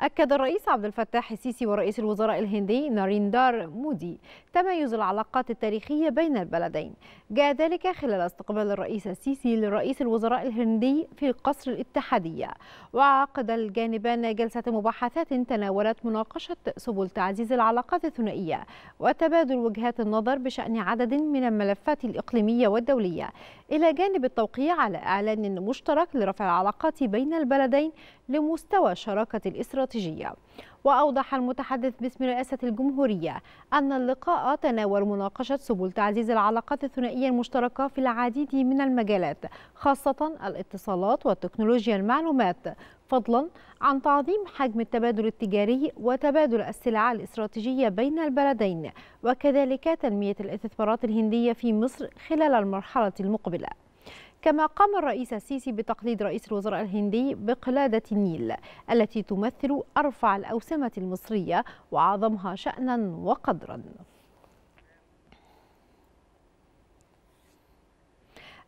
أكد الرئيس عبد الفتاح السيسي ورئيس الوزراء الهندي ناريندار مودي تميز العلاقات التاريخية بين البلدين جاء ذلك خلال استقبال الرئيس السيسي لرئيس الوزراء الهندي في قصر الاتحادية وعقد الجانبان جلسة مباحثات تناولت مناقشة سبل تعزيز العلاقات الثنائية وتبادل وجهات النظر بشأن عدد من الملفات الإقليمية والدولية إلى جانب التوقيع على إعلان مشترك لرفع العلاقات بين البلدين لمستوى شراكة الإسرائيلية الاستراتيجية وأوضح المتحدث باسم رئاسة الجمهورية أن اللقاء تناول مناقشة سبل تعزيز العلاقات الثنائية المشتركة في العديد من المجالات خاصة الاتصالات وتكنولوجيا المعلومات فضلا عن تعظيم حجم التبادل التجاري وتبادل السلع الاستراتيجية بين البلدين وكذلك تنمية الاستثمارات الهندية في مصر خلال المرحلة المقبلة كما قام الرئيس السيسي بتقليد رئيس الوزراء الهندي بقلادة النيل التي تمثل أرفع الأوسمة المصرية وأعظمها شأنا وقدرا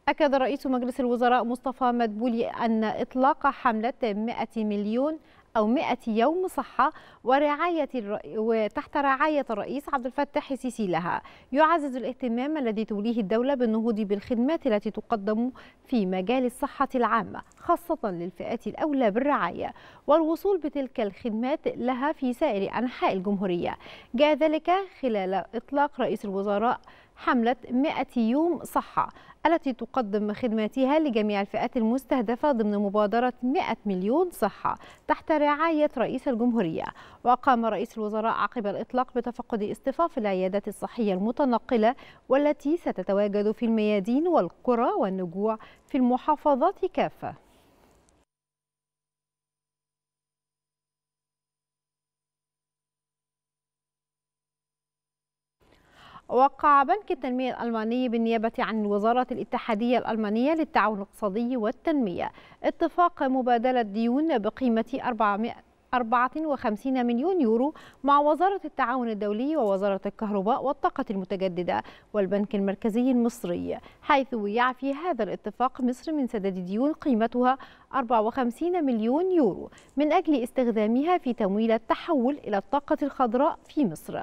أكد رئيس مجلس الوزراء مصطفى مدبولي أن إطلاق حملة 100 مليون أو 100 يوم صحة ورعاية وتحت رعاية الرئيس عبد الفتاح السيسي لها يعزز الاهتمام الذي توليه الدولة بالنهوض بالخدمات التي تقدم في مجال الصحة العامة خاصة للفئات الأولى بالرعاية والوصول بتلك الخدمات لها في سائر أنحاء الجمهورية جاء ذلك خلال إطلاق رئيس الوزراء حملة 100 يوم صحة التي تقدم خدماتها لجميع الفئات المستهدفة ضمن مبادرة 100 مليون صحة تحت رعاية رئيس الجمهورية وقام رئيس الوزراء عقب الإطلاق بتفقد اصطفاف العيادات الصحية المتنقلة والتي ستتواجد في الميادين والقرى والنجوع في المحافظات كافة وقع بنك التنمية الألماني بالنيابة عن الوزارة الاتحادية الألمانية للتعاون الاقتصادي والتنمية اتفاق مبادلة ديون بقيمة 400 54 مليون يورو مع وزارة التعاون الدولي ووزارة الكهرباء والطاقة المتجددة والبنك المركزي المصري حيث يعفي في هذا الاتفاق مصر من سداد ديون قيمتها 54 مليون يورو من أجل استخدامها في تمويل التحول إلى الطاقة الخضراء في مصر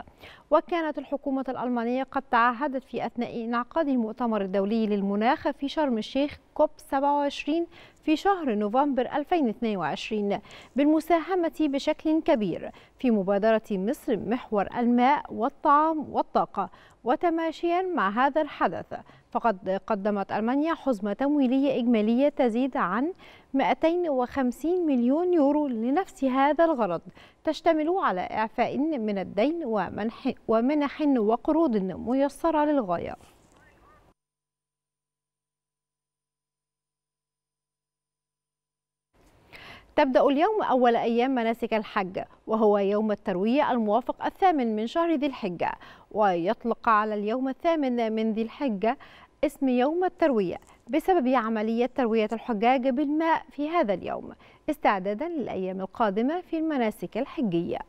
وكانت الحكومة الألمانية قد تعهدت في أثناء انعقاد المؤتمر الدولي للمناخ في شرم الشيخ كوب 27 في شهر نوفمبر 2022 بالمساهمة بشكل كبير في مبادرة مصر محور الماء والطعام والطاقة وتماشيا مع هذا الحدث فقد قدمت ألمانيا حزمة تمويلية إجمالية تزيد عن 250 مليون يورو لنفس هذا الغرض تشتمل على إعفاء من الدين ومنح وقروض ميسرة للغاية تبدأ اليوم أول أيام مناسك الحج وهو يوم التروية الموافق الثامن من شهر ذي الحجة ويطلق على اليوم الثامن من ذي الحجة اسم يوم التروية بسبب عملية تروية الحجاج بالماء في هذا اليوم استعدادا للأيام القادمة في المناسك الحجية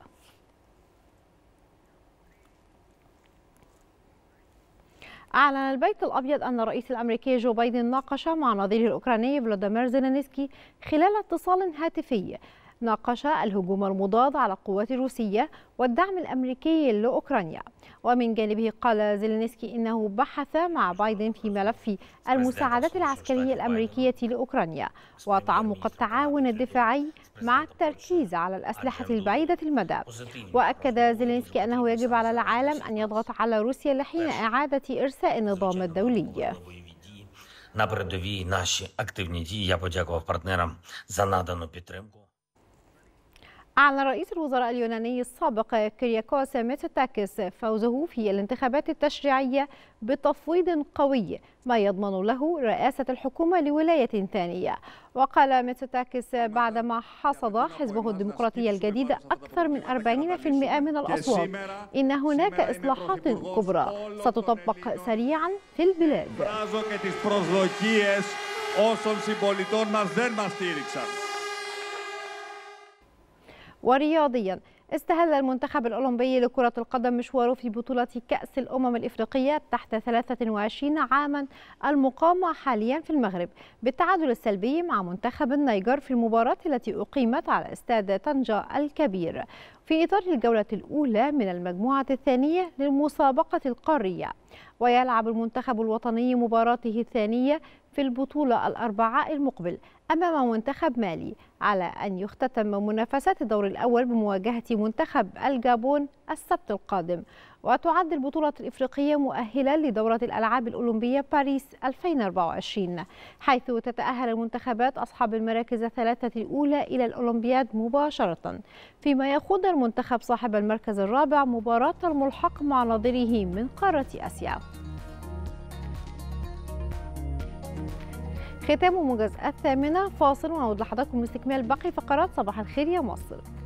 أعلن البيت الأبيض أن الرئيس الأمريكي جو بايدن ناقش مع نظيره الأوكراني فلاديمير زيلينسكي خلال اتصال هاتفي ناقش الهجوم المضاد على القوات الروسية والدعم الأمريكي لأوكرانيا ومن جانبه قال زيلينسكي إنه بحث مع بايدن في ملف المساعدات العسكرية الأمريكية لأوكرانيا وتعمق التعاون الدفاعي مع التركيز على الأسلحة البعيدة المدى وأكد زيلينسكي أنه يجب على العالم أن يضغط على روسيا لحين إعادة إرساء النظام الدولي На передовій наші активні дії. Я подякував партнерам за надану підтримку. أعلن رئيس الوزراء اليوناني السابق كرياكوس ميتساكس فوزه في الانتخابات التشريعية بتفويض قوي ما يضمن له رئاسة الحكومة لولاية ثانية وقال ميتساكس بعدما حصد حزبه الديمقراطية الجديد أكثر من 40% من الأصوات إن هناك إصلاحات كبرى ستطبق سريعا في البلاد ورياضيا استهل المنتخب الأولمبي لكرة القدم مشواره في بطولة كأس الأمم الإفريقية تحت 23 عاما المقامة حاليا في المغرب بالتعادل السلبي مع منتخب النيجر في المباراة التي أقيمت على استاد طنجة الكبير في إطار الجولة الأولى من المجموعة الثانية للمسابقة القارية ويلعب المنتخب الوطني مباراته الثانية في البطولة الأربعاء المقبل أمام منتخب مالي على أن يختتم منافسات الدور الأول بمواجهة منتخب الجابون السبت القادم وتعد البطولة الإفريقية مؤهلة لدورة الألعاب الأولمبية باريس 2024 حيث تتأهل المنتخبات أصحاب المراكز الثلاثة الأولى إلى الأولمبياد مباشرة فيما يخوض المنتخب صاحب المركز الرابع مباراة الملحق مع نظيره من قارة آسيا ختام وموجز الثامنة فاصل ونعود لحضراتكم لاستكمال باقي فقرات صباح الخير يا مصر